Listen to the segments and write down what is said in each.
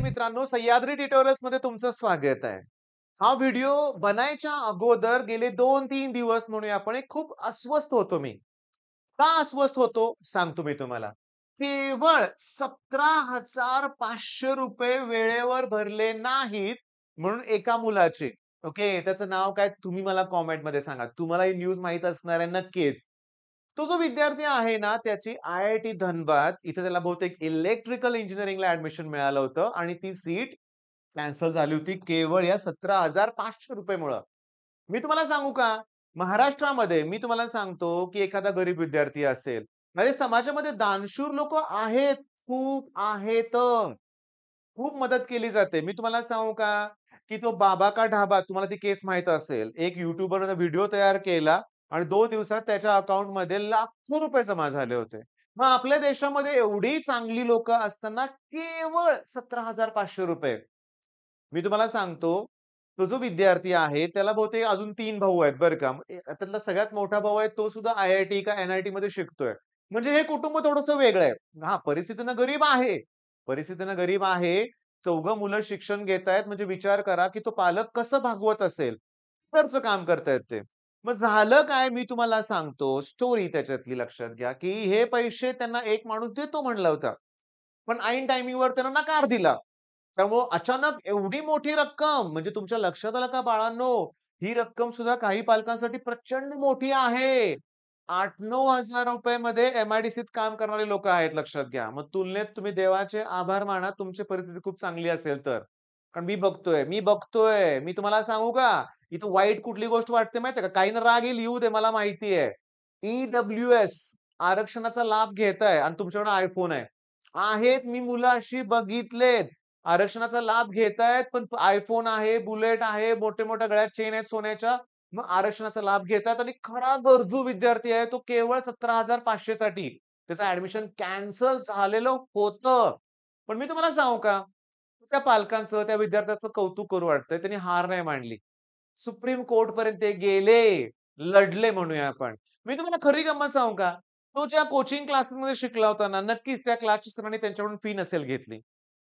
विद्यार्थी मित्रांनो सह्याद्री ट्युटोरियल्स मध्ये तुमचं स्वागत आहे हा व्हिडिओ बनायच्या अगोदर गेले दोन तीन दिवस म्हणून आपण खूप अस्वस्थ होतो मी का अस्वस्थ होतो सांगतो मी तुम्हाला केवळ सतरा हजार पाचशे रुपये वेळेवर भरले नाहीत म्हणून एका मुलाचे ओके त्याचं नाव काय तुम्ही मला कॉमेंटमध्ये मध्ये सांगा तुम्हाला ही न्यूज माहित असणार आहे नक्कीच तो जो विद्यार्थी आहे ना त्याची आय आय टी धनबाद इथे त्याला बहुतेक इलेक्ट्रिकल इंजिनिअरिंगला ऍडमिशन मिळालं होतं आणि ती सीट कॅन्सल झाली होती केवळ या सतरा हजार पाचशे रुपये मुळे मी तुम्हाला सांगू का महाराष्ट्रामध्ये मी तुम्हाला सांगतो की एखादा गरीब विद्यार्थी असेल अरे समाजामध्ये दानशूर लोक आहेत खूप आहेत खूप मदत केली जाते मी तुम्हाला सांगू का की तो बाबा का ढाबा तुम्हाला ती केस माहित असेल एक युट्यूबर व्हिडिओ तयार केला आणि दोन दिवसात त्याच्या अकाउंटमध्ये लाखो रुपये जमा झाले होते मग आपल्या देशामध्ये एवढी चांगली लोक असताना केवळ सतरा हजार पाचशे रुपये मी तुम्हाला सांगतो तो जो विद्यार्थी आहे त्याला बहुतेक अजून तीन भाऊ आहेत बरं का म्हणजे त्यातला सगळ्यात मोठा भाऊ आहे तो सुद्धा आय आय टी का एनआयटी मध्ये शिकतोय म्हणजे हे कुटुंब थोडस वेगळं आहे हा परिस्थितीनं गरीब आहे परिस्थितीनं गरीब आहे चौघ मुलं शिक्षण घेत आहेत म्हणजे विचार करा की तो पालक कसं भागवत असेल खर्च काम करतायत ते मग झालं काय मी तुम्हाला सांगतो स्टोरी त्याच्यातली लक्षात घ्या की हे पैसे त्यांना एक माणूस देतो म्हणला होता पण ऐन वर त्यांना नकार दिला त्यामुळं अचानक एवढी मोठी रक्कम म्हणजे तुमच्या लक्षात आलं का बाळांनो ही रक्कम सुद्धा काही पालकांसाठी प्रचंड मोठी आहे आठ नऊ हजार रुपये मध्ये एमआयडीसीत काम करणारे लोक आहेत लक्षात घ्या मग तुलनेत तुम्ही देवाचे आभार माना तुमची परिस्थिती खूप चांगली असेल तर कारण मी बघतोय मी बघतोय मी तुम्हाला सांगू का इथं वाईट कुठली गोष्ट वाटते माहिती का काही ना राग येईल येऊ दे मला माहिती आहे ईडब्ल्यू e एस आरक्षणाचा लाभ घेत आहे आणि तुमच्याकडे आयफोन आहे आहेत मी मुलं अशी बघितलेत आरक्षणाचा लाभ घेत आहेत पण आयफोन आहे बुलेट आहे मोठे मोठ्या गळ्यात चेन आहेत सोन्याच्या मग आरक्षणाचा लाभ घेत आहेत आणि खरा गरजू विद्यार्थी आहे तो केवळ सतरा हजार पाचशे साठी त्याचं ऍडमिशन कॅन्सल झालेलं होतं पण मी तुम्हाला सांगू का त्या पालकांचं त्या विद्यार्थ्याचं कौतुक करू वाटतंय त्यांनी हार नाही मांडली सुप्रीम कोर्ट पर्यंत गेले लढले म्हणूया आपण मी तुम्हाला खरी गंमत सांगू का तो ज्या कोचिंग क्लासेसमध्ये शिकला होता ना नक्कीच त्या क्लासच्या सरांनी त्यांच्याकडून फी नसेल घेतली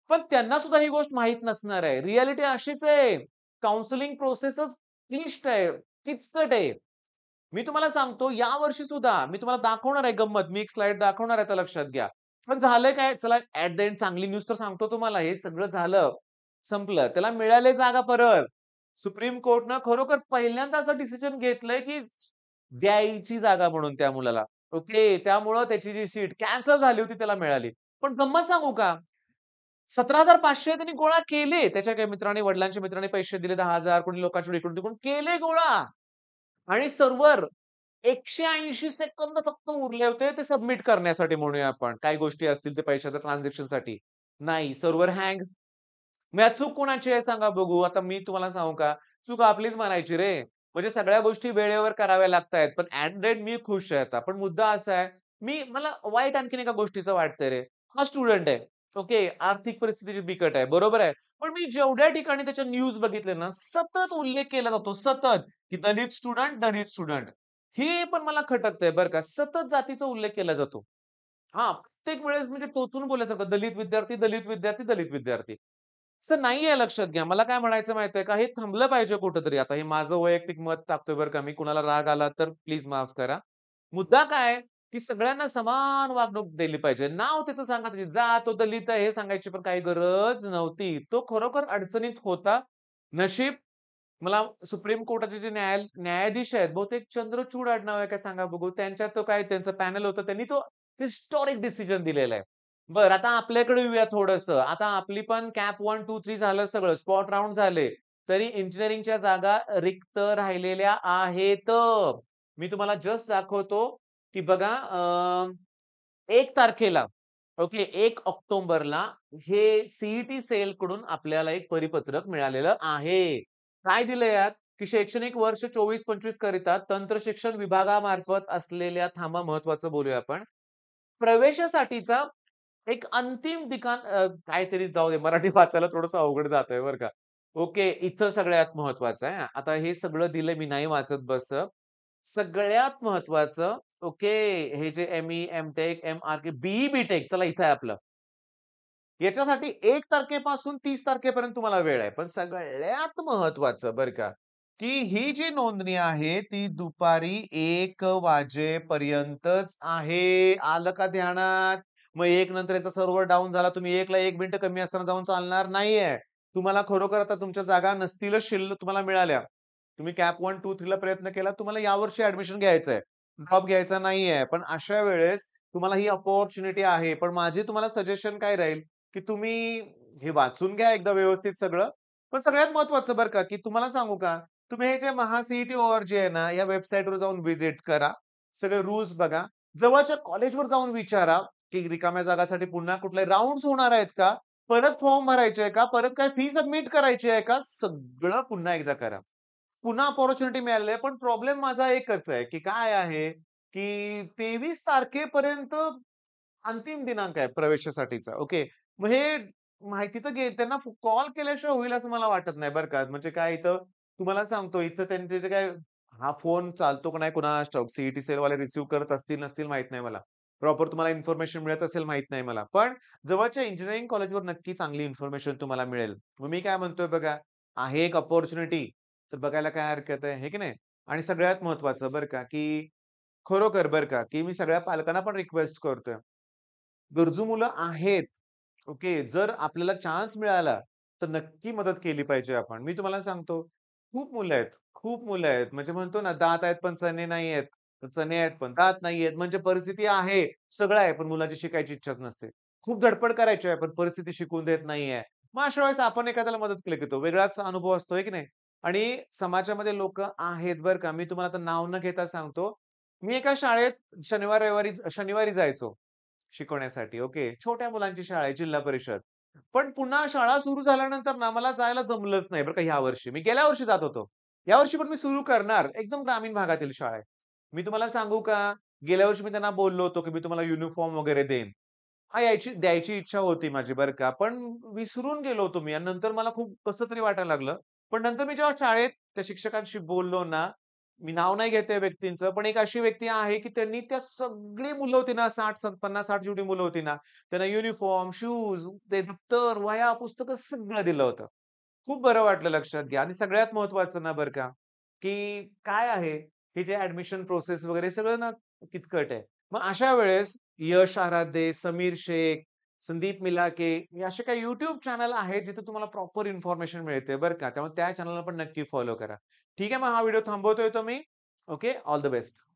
पण त्यांना सुद्धा ही गोष्ट माहीत नसणार आहे रियालिटी अशीच आहे काउन्सिलिंग प्रोसेसच क्लिष्ट आहे किचकट आहे मी तुम्हाला सांगतो या वर्षी सुद्धा मी तुम्हाला दाखवणार आहे गंमत मी एक स्लाइड दाखवणार आहे त्या लक्षात घ्या पण झालंय काय चला ऍट द एंड चांगली न्यूज तर सांगतो तुम्हाला हे सगळं झालं संपलं त्याला मिळाले जागा परत सुप्रीम कोर्टनं खरोखर पहिल्यांदा असं डिसिजन घेतलंय की द्यायची जागा म्हणून त्या मुलाला ओके त्यामुळं त्याची जी सीट कॅन्सल झाली होती त्याला मिळाली पण गंमत सांगू का सतरा हजार पाचशे त्यांनी गोळा केले त्याच्या काही मित्राने वडिलांच्या मित्राने पैसे दिले दहा हजार कोणी लोकांच्या इकडून तिकडून केले गोळा आणि सर्व्हर एकशे ऐंशी सेकंद फक्त उरले होते ते सबमिट करण्यासाठी म्हणूया आपण काही गोष्टी असतील ते ट्रान्झॅक्शन साठी नाही सर्व्हर हँग मग या कोणाची आहे सांगा बघू आता मी तुम्हाला सांगू का चूक आपलीच म्हणायची रे म्हणजे सगळ्या गोष्टी वेळेवर कराव्या लागतायत पण ऍट मी खुश आहे आता पण मुद्दा असा आहे मी मला वाईट आणखीन एका गोष्टीचं वाटतंय रे हा स्टुडंट आहे ओके आर्थिक परिस्थितीची बिकट आहे बरोबर आहे पण मी जेवढ्या ठिकाणी त्याच्या न्यूज बघितले ना सतत उल्लेख केला जातो सतत की दलित स्टुडंट दलित स्टुडंट हे पण मला आहे बरं का सतत जातीचा उल्लेख केला जातो हा प्रत्येक वेळेस म्हणजे टोचून बोलायचं दलित विद्यार्थी दलित विद्यार्थी दलित विद्यार्थी असं नाही आहे लक्षात घ्या मला काय म्हणायचं माहितीये का हे थांबलं पाहिजे कुठंतरी आता हे माझं वैयक्तिक मत टाकतोय बरं का मी कुणाला राग आला तर प्लीज माफ करा मुद्दा काय की सगळ्यांना समान वागणूक दिली पाहिजे नाव त्याचं सांगा त्याची जा तो दलित आहे हे सांगायची पण काही गरज नव्हती तो खरोखर अडचणीत होता नशीब मला सुप्रीम कोर्टाचे जे न्याय न्यायाधीश आहेत बहुतेक चंद्रचूड आडनाव आहे काय सांगा बघू त्यांच्या तो काय त्यांचं पॅनल होतं त्यांनी तो हिस्टॉरिक डिसिजन दिलेला आहे बर आता आपल्याकडे येऊया थोडस आता आपली पण कॅप वन टू थ्री झालं सगळं स्पॉट राऊंड झाले तरी इंजिनिअरिंगच्या जागा रिक्त राहिलेल्या आहेत मी तुम्हाला जस्ट दाखवतो की बघा एक तारखेला ओके एक ऑक्टोबरला हे सीईटी e सेल कडून आपल्याला एक परिपत्रक मिळालेलं आहे काय दिलं यात की शैक्षणिक वर्ष चोवीस पंचवीस करिता तंत्र शिक्षण विभागामार्फत असलेल्या थांबा महत्वाचं बोलूया आपण प्रवेशासाठीचा एक अंतिम ठिकाण काहीतरी जाऊ दे मराठी वाचायला थोडंसं अवघड जात आहे बरं का ओके इथं सगळ्यात महत्वाचं आहे आता हे सगळं दिलं मी नाही वाचत बस सगळ्यात महत्वाचं ओके हे जे M E M tech M R के बीई बी टेक चला इथं आहे आपलं याच्यासाठी एक तारखेपासून तीस तारखेपर्यंत तुम्हाला वेळ आहे पण सगळ्यात महत्वाचं बरं का की ही जी नोंदणी आहे ती दुपारी एक वाजेपर्यंतच आहे आलं का ध्यानात मग एक नंतर याचा सर्व्हर डाऊन झाला तुम्ही एकला एक मिनिट कमी असताना जाऊन चालणार नाहीये तुम्हाला खरोखर आता तुमच्या जागा नसतीलच शिल्लक तुम्हाला मिळाल्या तुम्ही कॅप वन टू थ्रीला प्रयत्न केला तुम्हाला यावर्षी ऍडमिशन घ्यायचं आहे ड्रॉप घ्यायचा नाहीये पण अशा वेळेस तुम्हाला ही अपॉर्च्युनिटी आहे पण माझे तुम्हाला सजेशन काय राहील की तुम्ही हे वाचून घ्या एकदा व्यवस्थित सगळं पण सगळ्यात महत्वाचं बरं का की तुम्हाला सांगू का तुम्ही हे जे महासीईटी ओआर जे आहे ना या वेबसाईटवर जाऊन व्हिजिट करा सगळे रूल्स बघा जवळच्या कॉलेजवर जाऊन विचारा की रिकाम्या जागासाठी पुन्हा कुठले राऊंड होणार आहेत का परत फॉर्म भरायचे आहे का परत काय फी सबमिट करायची आहे का सगळं पुन्हा एकदा करा पुन्हा ऑपॉर्च्युनिटी मिळाली आहे पण प्रॉब्लेम माझा एकच आहे की काय आहे की तेवीस तारखेपर्यंत अंतिम दिनांक आहे प्रवेशासाठीचा ओके मग हे माहिती तर गेल त्यांना कॉल केल्याशिवाय होईल असं मला वाटत नाही बरं का म्हणजे काय इथं तुम्हाला सांगतो इथं त्यांचे काय हा फोन चालतो का नाही कुणा स्टॉक सीईटी सेल वाले रिसिव्ह करत असतील नसतील माहित नाही मला प्रॉपर तुम्हाला इन्फॉर्मेशन मिळत असेल माहित नाही मला पण जवळच्या इंजिनिअरिंग कॉलेजवर नक्की चांगली इन्फॉर्मेशन तुम्हाला मिळेल मग मी काय म्हणतोय बघा आहे एक अपॉर्च्युनिटी तर बघायला काय हरकत आहे हे की नाही आणि सगळ्यात महत्वाचं बरं का की खरोखर बरं का की मी सगळ्या पालकांना पण रिक्वेस्ट करतोय गरजू मुलं आहेत ओके जर आपल्याला चान्स मिळाला तर नक्की मदत केली पाहिजे आपण मी तुम्हाला सांगतो खूप मुलं आहेत खूप मुलं आहेत म्हणजे म्हणतो ना दात आहेत पण चने नाही आहेत तर चणे आहेत पण जात नाहीयेत म्हणजे परिस्थिती आहे सगळं आहे पण मुलाची शिकायची इच्छाच नसते खूप धडपड करायची आहे पण परिस्थिती शिकून देत नाहीये मग अशा वेळेस आपण एखाद्याला मदत केली की तो वेगळाच अनुभव असतोय की नाही आणि समाजामध्ये लोक आहेत बरं का मी तुम्हाला आता नाव न घेता सांगतो मी एका शाळेत शनिवार रविवारी शनिवारी जायचो शिकवण्यासाठी ओके छोट्या मुलांची शाळा आहे जिल्हा परिषद पण पुन्हा शाळा सुरू झाल्यानंतर ना मला जायला जमलंच नाही बरं का ह्या वर्षी मी गेल्या वर्षी जात होतो या वर्षी पण मी सुरू करणार एकदम ग्रामीण भागातील शाळा आहे मी तुम्हाला सांगू का गेल्या वर्षी मी त्यांना बोललो होतो की मी तुम्हाला युनिफॉर्म वगैरे देईन हा यायची द्यायची इच्छा होती माझी बरं का पण विसरून गेलो होतो मी आणि नंतर मला खूप कसं तरी वाटायला लागलं पण नंतर मी जेव्हा शाळेत त्या शिक्षकांशी बोललो ना मी नाव नाही घेते व्यक्तींचं पण एक अशी व्यक्ती आहे की त्यांनी त्या सगळी मुलं होती ना साठ पन्नास साठ जेवढी मुलं होती ना त्यांना युनिफॉर्म शूज ते दप्तर वया पुस्तक सगळं दिलं होतं खूप बरं वाटलं लक्षात घ्या आणि सगळ्यात महत्वाचं ना बरं का की काय आहे हे जे ऍडमिशन प्रोसेस वगैरे सगळं ना किचकट आहे मग अशा वेळेस यश आराध्ये समीर शेख संदीप मिलाके असे काही युट्यूब चॅनल आहेत जिथे तुम्हाला प्रॉपर इन्फॉर्मेशन मिळते बरं का त्यामुळे त्या चॅनलला पण नक्की फॉलो करा ठीक आहे मग हा व्हिडिओ थांबवतोय तो मी ओके ऑल द बेस्ट